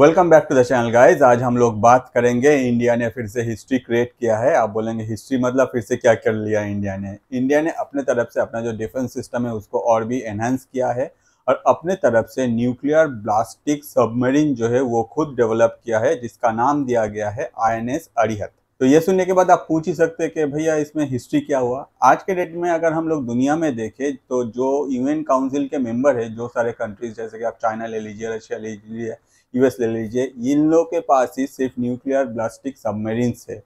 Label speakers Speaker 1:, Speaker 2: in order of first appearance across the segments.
Speaker 1: welcome back to the channel guys आज हम लोग बात करेंगे इंडिया ने फिर से हिस्ट्री क्रिएट किया है आप बोलेंगे हिस्ट्री मतलब फिर से क्या कर लिया इंडिया ने इंडिया ने अपने तरफ से अपना जो डिफेंस सिस्टम है उसको और भी एनहेंस किया है और अपने तरफ से न्यूक्लियर ब्लास्टिक सबमरीन जो है वो खुद डेवलप किया है जिसका नाम दिया गया है आई एन एस अरिहत तो ये सुनने के बाद आप पूछ ही सकते हैं कि भैया इसमें हिस्ट्री क्या हुआ आज के डेट में अगर हम लोग दुनिया में देखें तो जो यूएन काउंसिल के मेंबर है जो सारे कंट्रीज जैसे कि आप चाइना ले लीजिए रशिया ले लीजिए यूएस ले लीजिए इन लोगों के पास ही सिर्फ न्यूक्लियर ब्लास्टिक सबमरीन्स है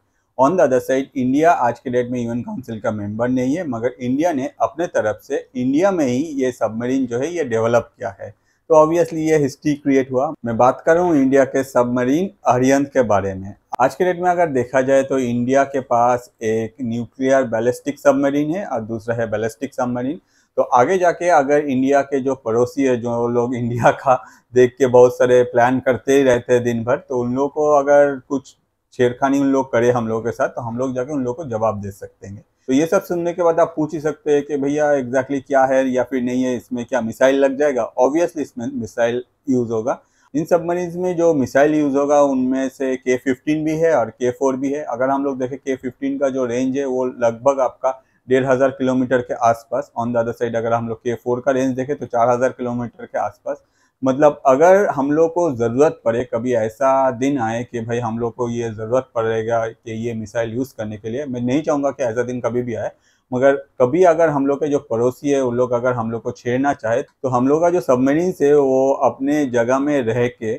Speaker 1: on the other side India आज के डेट में यूएन काउंसिल का मेंबर नहीं है मगर इंडिया ने अपने तरफ से इंडिया में ही ये सबमरीन जो है ये डेवलप किया है तो ऑब्वियसली ये हिस्ट्री क्रिएट हुआ मैं बात कर रहा हूँ इंडिया के सबमरीन अरियंत के बारे में आज के डेट में अगर देखा जाए तो इंडिया के पास एक न्यूक्लियर बैलिस्टिक सबमरीन है और दूसरा है बैलिस्टिक सबमरीन तो आगे जाके अगर इंडिया के जो पड़ोसी है जो लोग इंडिया का देख के बहुत सारे प्लान करते ही रहते हैं दिन भर तो उन लोगों को अगर कुछ छेड़खानी उन लोग करे हम लोगों के साथ तो हम लोग जाके उन लोग को जवाब दे सकते हैं तो ये सब सुनने के बाद आप पूछ ही सकते हैं कि भैया एग्जैक्टली क्या है या फिर नहीं है इसमें क्या मिसाइल लग जाएगा ऑब्वियसली इसमें मिसाइल यूज़ होगा इन मरीज में जो मिसाइल यूज़ होगा उनमें से के फिफ्टीन भी है और के फोर भी है अगर हम लोग देखें के फिफ्टीन का जो रेंज है वो लगभग आपका डेढ़ हज़ार किलोमीटर के आसपास ऑन द अदर साइड अगर हम लोग के फोर का रेंज देखें तो चार हज़ार किलोमीटर के आसपास मतलब अगर हम लोग को ज़रूरत पड़े कभी ऐसा दिन आए कि भाई हम लोग को ये ज़रूरत पड़ेगा कि ये मिसाइल यूज़ करने के लिए मैं नहीं चाहूँगा कि ऐसा दिन कभी भी आए मगर कभी अगर हम लोग के जो पड़ोसी है उन लोग अगर हम लोग को छेड़ना चाहे तो हम लोग का जो सबमरीन से वो अपने जगह में रह के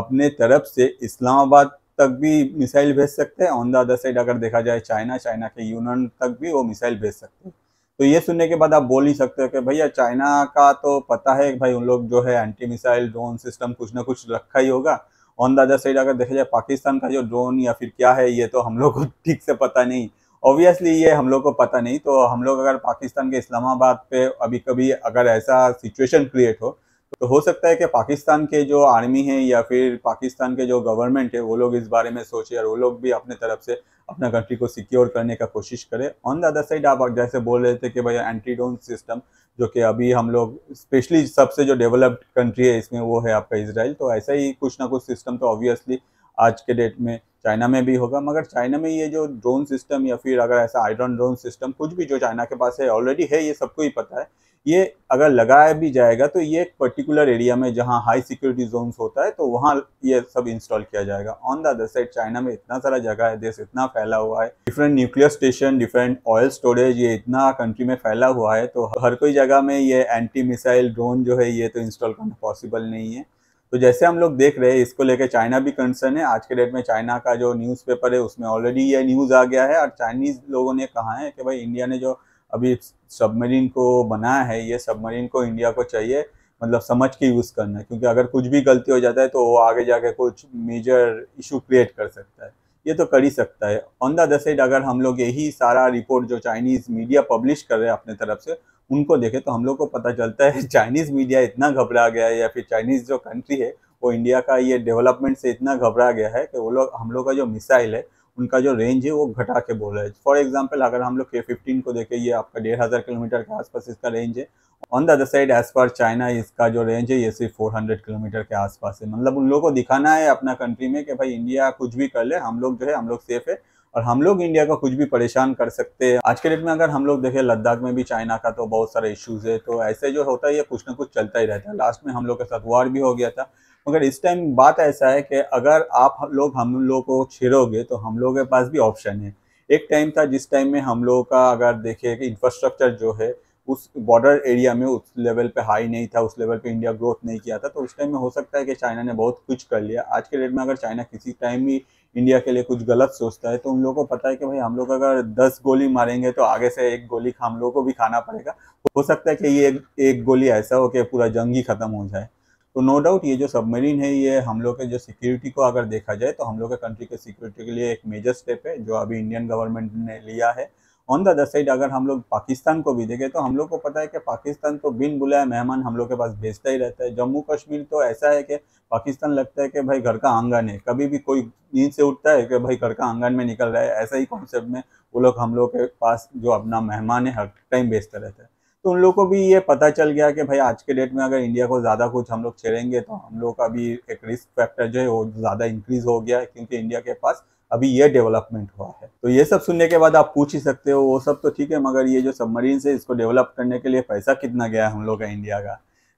Speaker 1: अपने तरफ से इस्लामाबाद तक भी मिसाइल भेज सकते हैं ऑन द अदर साइड अगर देखा जाए चाइना चाइना के यूनान तक भी वो मिसाइल भेज सकते हैं तो ये सुनने के बाद आप बोल नहीं सकते कि भैया चाइना का तो पता है भाई उन लोग जो है एंटी मिसाइल ड्रोन सिस्टम कुछ ना कुछ रखा ही होगा ऑन द अदर साइड अगर देखा जाए पाकिस्तान का जो ड्रोन या फिर क्या है ये तो हम लोग को ठीक से पता नहीं ऑब्वियसली ये हम लोग को पता नहीं तो हम लोग अगर पाकिस्तान के इस्लामाबाद पे अभी कभी अगर ऐसा सिचुएशन क्रिएट हो तो हो सकता है कि पाकिस्तान के जो आर्मी है या फिर पाकिस्तान के जो गवर्नमेंट है वो लोग इस बारे में सोचे और वो लोग भी अपने तरफ से अपना कंट्री को सिक्योर करने का कोशिश करें ऑन द अदर साइड आप जैसे बोल रहे थे कि भाई एंटीडोन सिस्टम जो कि अभी हम लोग स्पेशली सबसे जो डेवलप्ड कंट्री है इसमें वो है आपका इसराइल तो ऐसा ही कुछ ना कुछ सिस्टम तो ऑब्वियसली आज के डेट में चाइना में भी होगा मगर चाइना में ये जो ड्रोन सिस्टम या फिर अगर ऐसा आयरन ड्रोन सिस्टम कुछ भी जो चाइना के पास है ऑलरेडी है ये सबको ही पता है ये अगर लगाया भी जाएगा तो ये एक पर्टिकुलर एरिया में जहाँ हाई सिक्योरिटी जोन्स होता है तो वहाँ ये सब इंस्टॉल किया जाएगा on the other side China में इतना सारा जगह है देश इतना फैला हुआ है different nuclear station different oil storage ये इतना कंट्री में फैला हुआ है तो हर कोई जगह में ये एंटी मिसाइल ड्रोन जो है ये तो इंस्टॉल करना पॉसिबल नहीं है तो जैसे हम लोग देख रहे हैं इसको लेकर चाइना भी कंसर्न है आज के डेट में चाइना का जो न्यूज़पेपर है उसमें ऑलरेडी ये न्यूज़ आ गया है और चाइनीज़ लोगों ने कहा है कि भाई इंडिया ने जो अभी सबमरीन को बनाया है ये सबमरीन को इंडिया को चाहिए मतलब समझ के यूज़ करना क्योंकि अगर कुछ भी गलती हो जाता है तो वो आगे जाके कुछ मेजर इशू क्रिएट कर सकता है ये तो कर ही सकता है ऑन द अदर साइड अगर हम लोग यही सारा रिपोर्ट जो चाइनीज़ मीडिया पब्लिश कर रहे हैं अपने तरफ से उनको देखें तो हम लोग को पता चलता है चाइनीज़ मीडिया इतना घबरा गया है या फिर चाइनीज़ जो कंट्री है वो इंडिया का ये डेवलपमेंट से इतना घबरा गया है कि वो लोग हम लोग का जो मिसाइल है उनका जो रेंज है वो घटा के बोल रहे हैं फॉर एग्जाम्पल अगर हम लोग के फिफ्टीन को देखें ये आपका डेढ़ हज़ार किलोमीटर के आसपास इसका रेंज है on the other side edge पर चाइना इसका जो रेंज है ये सिर्फ फोर हंड्रेड किलोमीटर के आसपास है मतलब उन लोगों को दिखाना है अपना कंट्री में कि भाई इंडिया कुछ भी कर ले हम लोग जो है हम लोग सेफ है और हम लोग इंडिया का कुछ भी परेशान कर सकते हैं आज के डेट में अगर हम लोग देखें लद्दाख में भी चाइना का तो बहुत सारे इश्यूज है तो ऐसे जो होता है ये कुछ ना कुछ चलता ही रहता है लास्ट में हम लोग के साथ वार भी हो गया था मगर इस टाइम बात ऐसा है कि अगर आप लोग हम लोग को छिड़ोगे तो हम लोग के पास भी ऑप्शन है एक टाइम था जिस टाइम में हम लोगों का अगर देखे कि इंफ्रास्ट्रक्चर जो है उस बॉर्डर एरिया में उस लेवल पे हाई नहीं था उस लेवल पे इंडिया ग्रोथ नहीं किया था तो उस टाइम में हो सकता है कि चाइना ने बहुत कुछ कर लिया आज के डेट में अगर चाइना किसी टाइम भी इंडिया के लिए कुछ गलत सोचता है तो उन लोगों को पता है कि भाई हम लोग अगर दस गोली मारेंगे तो आगे से एक गोली हम लोग को भी खाना पड़ेगा हो सकता है कि ये एक गोली ऐसा हो कि पूरा जंग ही ख़त्म हो जाए तो नो डाउट ये जो सबमरीन है ये हम लोग के जो सिक्योरिटी को अगर देखा जाए तो हम लोग के कंट्री के सिक्योरिटी के लिए एक मेजर स्टेप है जो अभी इंडियन गवर्नमेंट ने लिया है ऑन द अदर साइड अगर हम लोग पाकिस्तान को भी देखें तो हम लोग को पता है कि पाकिस्तान तो बिन बुलाए मेहमान हम लोग के पास भेजता ही रहता है जम्मू कश्मीर तो ऐसा है कि पाकिस्तान लगता है कि भाई घर का आंगन है कभी भी कोई नींद से उठता है कि भाई घर का आंगन में निकल रहा है ऐसा ही कॉन्सेप्ट में वो लोग हम लोग के पास जो अपना मेहमान है हर टाइम भेजते रहता है तो उन लोग को भी ये पता चल गया कि भाई आज के डेट में अगर इंडिया को ज़्यादा कुछ हम लोग छेड़ेंगे तो हम लोग का भी एक रिस्क फैक्टर जो है वो ज़्यादा इंक्रीज़ हो गया है क्योंकि इंडिया के पास अभी ये डेवलपमेंट हुआ है तो ये सब सुनने के बाद आप पूछ ही सकते हो वो सब तो ठीक है मगर ये जो सबमरीन है इसको डेवलप करने के लिए पैसा कितना गया है हम लोग का इंडिया का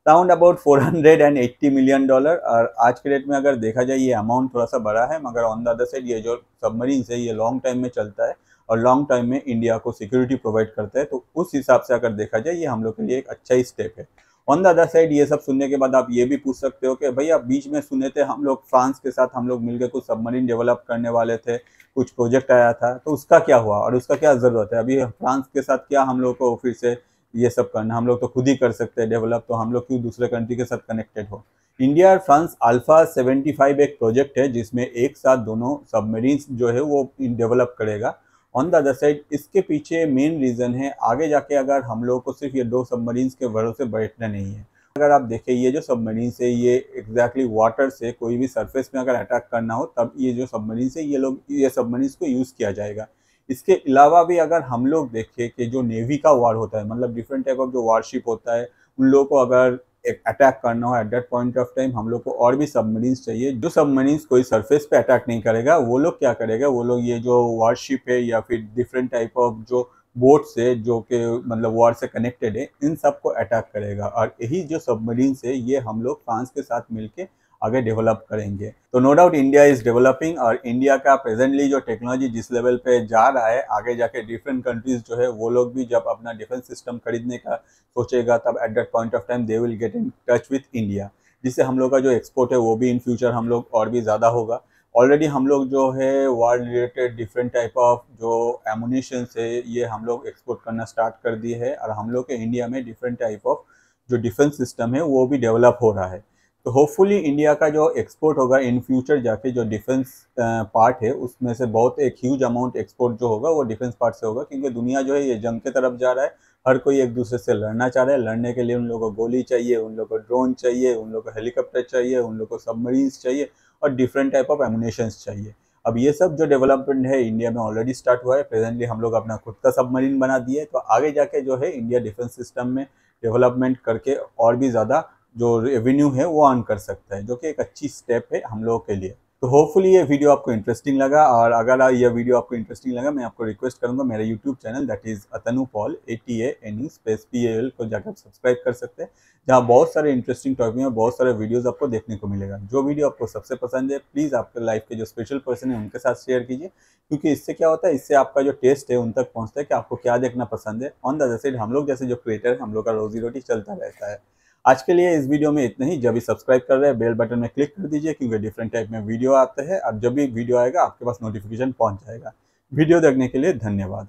Speaker 1: राउंड अबाउट 480 मिलियन डॉलर और आज के डेट में अगर देखा जाए ये अमाउंट थोड़ा सा बड़ा है मगर ऑन द अदर साइड ये जो सबमरीन है ये लॉन्ग टाइम में चलता है और लॉन्ग टाइम में इंडिया को सिक्योरिटी प्रोवाइड करता है तो उस हिसाब से अगर देखा जाए ये हम लोग के लिए एक अच्छा ही स्टेप है ऑन द अदर साइड ये सब सुनने के बाद आप ये भी पूछ सकते हो कि भैया बीच में सुने थे हम लोग फ्रांस के साथ हम लोग मिलकर कुछ सबमरीन डेवलप करने वाले थे कुछ प्रोजेक्ट आया था तो उसका क्या हुआ और उसका क्या ज़रूरत है अभी फ्रांस के साथ क्या हम लोग को फिर से ये सब करना हम लोग तो खुद ही कर सकते हैं डेवलप तो हम लोग क्यों दूसरे कंट्री के साथ कनेक्टेड हो इंडिया और फ्रांस अल्फा फाइव एक प्रोजेक्ट है जिसमें एक साथ दोनों सबमरीन जो है वो डेवलप करेगा ऑन द अदर साइड इसके पीछे मेन रीज़न है आगे जाके अगर हम लोगों को सिर्फ ये दो सबमरीन्स के भरोसे बैठना नहीं है अगर आप देखें ये जो सबमरीन से ये एग्जैक्टली exactly वाटर से कोई भी सरफेस में अगर अटैक करना हो तब ये जो सबमरीन से ये लोग ये सबमरीन को यूज़ किया जाएगा इसके अलावा भी अगर हम लोग देखें कि जो नेवी का वार होता है मतलब डिफरेंट टाइप ऑफ जो वारशिप होता है उन लोगों को अगर एक अटैक करना हो at that point of time हम लोग को और भी सबमरीन्स चाहिए जो सबमरीन्स कोई सरफेस पे अटैक नहीं करेगा वो लोग क्या करेगा वो लोग ये जो वॉरशिप है या फिर डिफरेंट टाइप ऑफ जो बोट्स है जो कि मतलब वॉर से कनेक्टेड है इन सब को अटैक करेगा और यही जो सबमरीन्स है ये हम लोग फ्रांस के साथ मिलकर आगे डेवलप करेंगे तो no doubt India is developing और इंडिया का प्रेजेंटली जो टेक्नोलॉजी जिस लेवल पे जा रहा है आगे जाके डिफरेंट कंट्रीज जो है वो लोग भी जब अपना डिफेंस सिस्टम खरीदने का सोचेगा तब at that point of time they will get in touch with India जिससे हम लोग का जो एक्सपोर्ट है वो भी इन फ्यूचर हम लोग और भी ज़्यादा होगा ऑलरेडी हम लोग जो है world related different type of जो एमुनेशन है ये हम लोग एक्सपोर्ट करना स्टार्ट कर दिए है और हम लोग के इंडिया में डिफरेंट टाइप ऑफ जो डिफेंस सिस्टम है वो भी डेवलप हो रहा है तो होपफुली इंडिया का जो एक्सपोर्ट होगा इन फ्यूचर जाके जो डिफेंस पार्ट है उसमें से बहुत एक ह्यूज अमाउंट एक्सपोर्ट जो होगा वो डिफेंस पार्ट से होगा क्योंकि दुनिया जो है ये जंग के तरफ जा रहा है हर कोई एक दूसरे से लड़ना चाह रहा है लड़ने के लिए उन लोगों को गोली चाहिए उन लोगों को ड्रोन चाहिए उन लोगों को हेलीकॉप्टर चाहिए उन लोगों को सबमरीन्स चाहिए और डिफरेंट टाइप ऑफ एमुनेशंस चाहिए अब ये सब जो डेवलपमेंट है इंडिया में ऑलरेडी स्टार्ट हुआ है प्रेजेंटली हम लोग अपना खुद का सबमरीन बना दिए तो आगे जाके जो है इंडिया डिफेंस सिस्टम में डेवलपमेंट करके और भी ज़्यादा जो रेवेन्यू है वो अर्न कर सकता है जो कि एक अच्छी स्टेप है हम लोगों के लिए तो होपफुली ये वीडियो आपको इंटरेस्टिंग लगा और अगर ये वीडियो आपको इंटरेस्टिंग लगा मैं आपको रिक्वेस्ट करूंगा मेरा YouTube channel that is Atanu Paul A T A N E space P L को जाकर सब्सक्राइब कर सकते हैं जहाँ बहुत सारे इंटरेस्टिंग टॉपिक में बहुत सारे वीडियोज़ आपको देखने को मिलेगा जो वीडियो आपको सबसे पसंद है प्लीज़ आपके लाइफ के जो स्पेशल पर्सन है उनके साथ शेयर कीजिए क्योंकि इससे क्या होता है इससे आपका जो टेस्ट है उन तक पहुँचता है कि आपको क्या देखना पसंद है ऑन द अदर साइड हम लोग जैसे जो क्रिएटर है हम लोग का रोजी रोटी चलता रहता है आज के लिए इस वीडियो में इतना ही जब भी सब्सक्राइब कर रहे हैं बेल बटन में क्लिक कर दीजिए क्योंकि डिफरेंट टाइप में वीडियो आते हैं अब जब भी वीडियो आएगा आपके पास नोटिफिकेशन पहुँच जाएगा वीडियो देखने के लिए धन्यवाद